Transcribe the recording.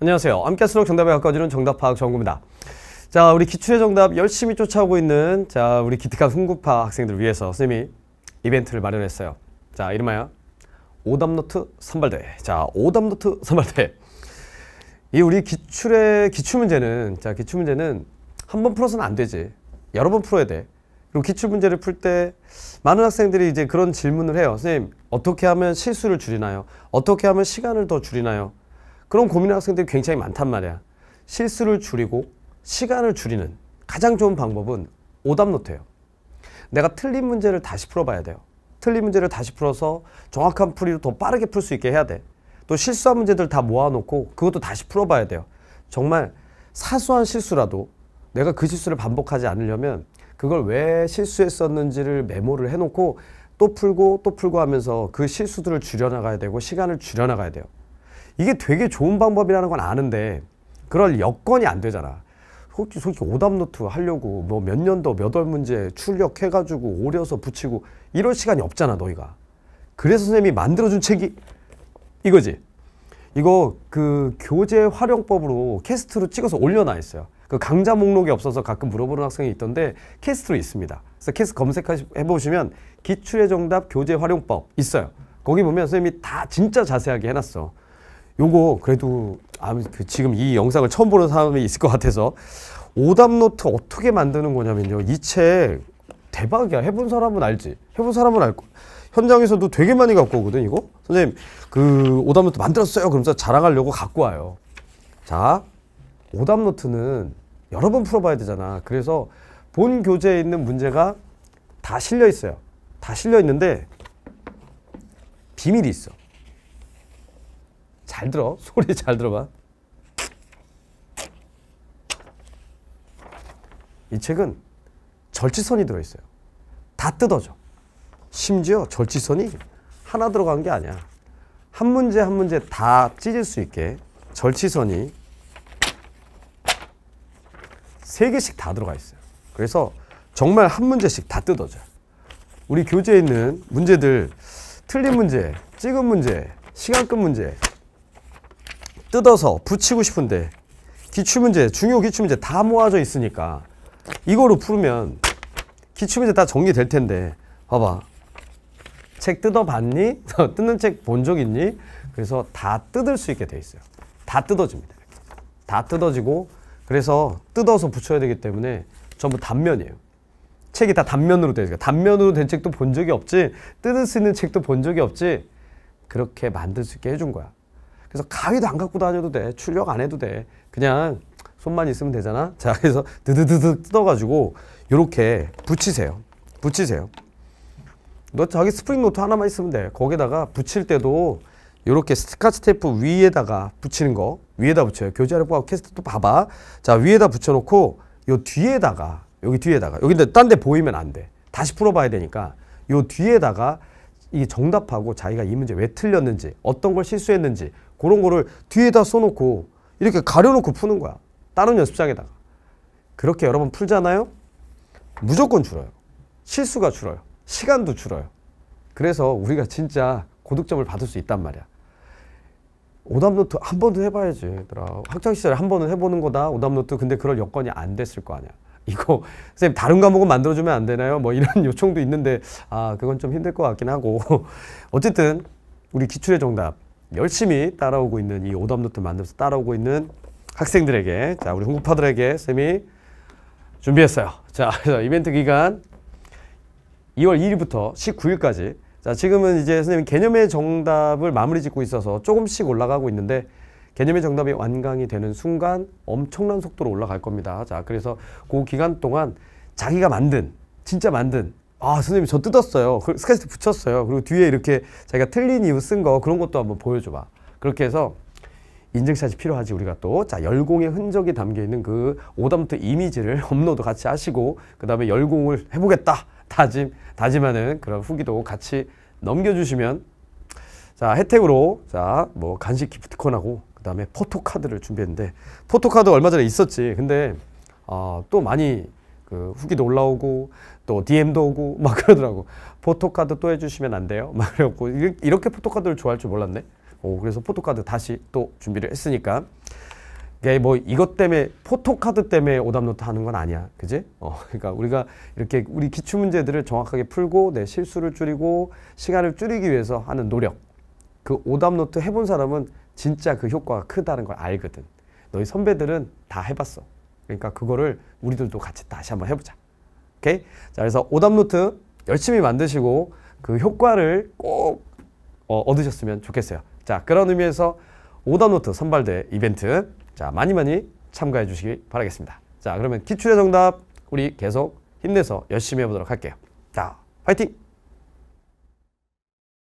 안녕하세요. 암깨스록 정답에 가까워지는 정답 파악 정구입니다. 자, 우리 기출의 정답 열심히 쫓아오고 있는 자, 우리 기특한 흥구파 학생들을 위해서 선생님이 이벤트를 마련했어요. 자, 이름하여 오답노트 선발대. 자, 오답노트 선발대. 이 우리 기출의 기출 문제는 자, 기출 문제는 한 번 풀어서는 안 되지. 여러 번 풀어야 돼. 그리고 기출 문제를 풀 때 많은 학생들이 이제 그런 질문을 해요. 선생님, 어떻게 하면 실수를 줄이나요? 어떻게 하면 시간을 더 줄이나요? 그런 고민하는 학생들이 굉장히 많단 말이야. 실수를 줄이고 시간을 줄이는 가장 좋은 방법은 오답 노트예요. 내가 틀린 문제를 다시 풀어봐야 돼요. 틀린 문제를 다시 풀어서 정확한 풀이로 더 빠르게 풀 수 있게 해야 돼. 또 실수한 문제들 다 모아놓고 그것도 다시 풀어봐야 돼요. 정말 사소한 실수라도 내가 그 실수를 반복하지 않으려면 그걸 왜 실수했었는지를 메모를 해놓고 또 풀고 또 풀고 하면서 그 실수들을 줄여나가야 되고 시간을 줄여나가야 돼요. 이게 되게 좋은 방법이라는 건 아는데 그럴 여건이 안 되잖아. 솔직히, 솔직히 오답노트 하려고 뭐 몇 년도 몇 월 문제 출력해가지고 오려서 붙이고 이럴 시간이 없잖아 너희가. 그래서 선생님이 만들어준 책이 이거지. 이거 그 교재 활용법으로 캐스트로 찍어서 올려놔 있어요. 그 강좌 목록이 없어서 가끔 물어보는 학생이 있던데 캐스트로 있습니다. 그래서 캐스트 검색해 보시면 기출의 정답 교재 활용법 있어요. 거기 보면 선생님이 다 진짜 자세하게 해놨어. 요거 그래도 아, 그 지금 이 영상을 처음 보는 사람이 있을 것 같아서 오답 노트 어떻게 만드는 거냐면요. 이 책 대박이야. 해본 사람은 알지. 해본 사람은 알고 현장에서도 되게 많이 갖고 오거든 이거. 선생님 그 오답 노트 만들었어요. 그러면서 자랑하려고 갖고 와요. 자 오답 노트는 여러 번 풀어봐야 되잖아. 그래서 본 교재에 있는 문제가 다 실려 있어요. 다 실려 있는데 비밀이 있어. 잘 들어. 소리 잘 들어봐. 이 책은 절지선이 들어있어요. 다 뜯어져. 심지어 절지선이 하나 들어간 게 아니야. 한 문제 한 문제 다 찢을 수 있게 절치선이 세 개씩 다 들어가 있어요. 그래서 정말 한 문제씩 다 뜯어져요. 우리 교재에 있는 문제들 틀린 문제, 찍은 문제, 시간급 문제 뜯어서 붙이고 싶은데 기출문제, 중요 기출문제 다 모아져 있으니까 이거로 풀면 기출문제 다 정리될 텐데 봐봐 책 뜯어봤니? 뜯는 책 본 적 있니? 그래서 다 뜯을 수 있게 돼 있어요 다 뜯어집니다 다 뜯어지고 그래서 뜯어서 붙여야 되기 때문에 전부 단면이에요 책이 다 단면으로 되어 있어요 단면으로 된 책도 본 적이 없지 뜯을 수 있는 책도 본 적이 없지 그렇게 만들 수 있게 해준 거야 그래서 가위도 안 갖고 다녀도 돼. 출력 안 해도 돼. 그냥 손만 있으면 되잖아. 자, 그래서 드드드드 뜯어가지고 이렇게 붙이세요. 붙이세요. 너 자기 스프링 노트 하나만 있으면 돼. 거기다가 붙일 때도 이렇게 스카치 테이프 위에다가 붙이는 거 위에다 붙여요. 교재하고 캐스트 또 봐봐. 자 위에다 붙여놓고 요 뒤에다가 여기 뒤에다가 여기딴 데 보이면 안 돼. 다시 풀어봐야 되니까 요 뒤에다가 이 정답하고 자기가 이 문제 왜 틀렸는지 어떤 걸 실수했는지 그런 거를 뒤에다 써놓고 이렇게 가려놓고 푸는 거야. 다른 연습장에다가. 그렇게 여러 번 풀잖아요? 무조건 줄어요. 실수가 줄어요. 시간도 줄어요. 그래서 우리가 진짜 고득점을 받을 수 있단 말이야. 오답노트 한 번도 해봐야지. 얘들아. 학창시절에 한 번은 해보는 거다. 오답노트. 근데 그럴 여건이 안 됐을 거 아니야. 이거 선생님 다른 과목은 만들어주면 안 되나요? 뭐 이런 요청도 있는데 아 그건 좀 힘들 것 같긴 하고 어쨌든 우리 기출의 정답 열심히 따라오고 있는 이 오답노트 만들어서 따라오고 있는 학생들에게 자 우리 홍구파들에게 쌤이 준비했어요. 자 그래서 이벤트 기간 2월 2일부터 19일까지 자 지금은 이제 선생님 개념의 정답을 마무리 짓고 있어서 조금씩 올라가고 있는데 개념의 정답이 완강이 되는 순간 엄청난 속도로 올라갈 겁니다. 자, 그래서 그 기간 동안 자기가 만든, 진짜 만든, 아, 선생님 저 뜯었어요. 그 스케치트 붙였어요. 그리고 뒤에 이렇게 자기가 틀린 이유 쓴 거 그런 것도 한번 보여줘봐. 그렇게 해서 인증샷이 필요하지 우리가 또 자 열공의 흔적이 담겨있는 그오다트 이미지를 업로드 같이 하시고 그 다음에 열공을 해보겠다 다짐 다짐하는 그런 후기도 같이 넘겨주시면 자 혜택으로 자 뭐 간식 기프트콘하고 그 다음에 포토카드를 준비했는데 포토카드 얼마 전에 있었지 근데 어, 또 많이 그 후기도 올라오고 또 DM도 오고 막 그러더라고 포토카드 또 해주시면 안 돼요? 막 그래갖고 이렇게 포토카드를 좋아할 줄 몰랐네 오, 그래서 포토카드 다시 또 준비를 했으니까 이뭐 이것 때문에 포토카드 때문에 오답노트 하는 건 아니야 그지? 어, 그러니까 우리가 이렇게 우리 기출문제들을 정확하게 풀고 내 실수를 줄이고 시간을 줄이기 위해서 하는 노력 그 오답 노트 해본 사람은 진짜 그 효과가 크다는 걸 알거든. 너희 선배들은 다 해봤어. 그러니까 그거를 우리들도 같이 다시 한번 해보자. 오케이? 자, 그래서 오답 노트 열심히 만드시고 그 효과를 꼭 어, 얻으셨으면 좋겠어요. 자, 그런 의미에서 오답 노트 선발대 이벤트 자 많이 많이 참가해 주시기 바라겠습니다. 자, 그러면 기출의 정답 우리 계속 힘내서 열심히 해보도록 할게요. 자, 화이팅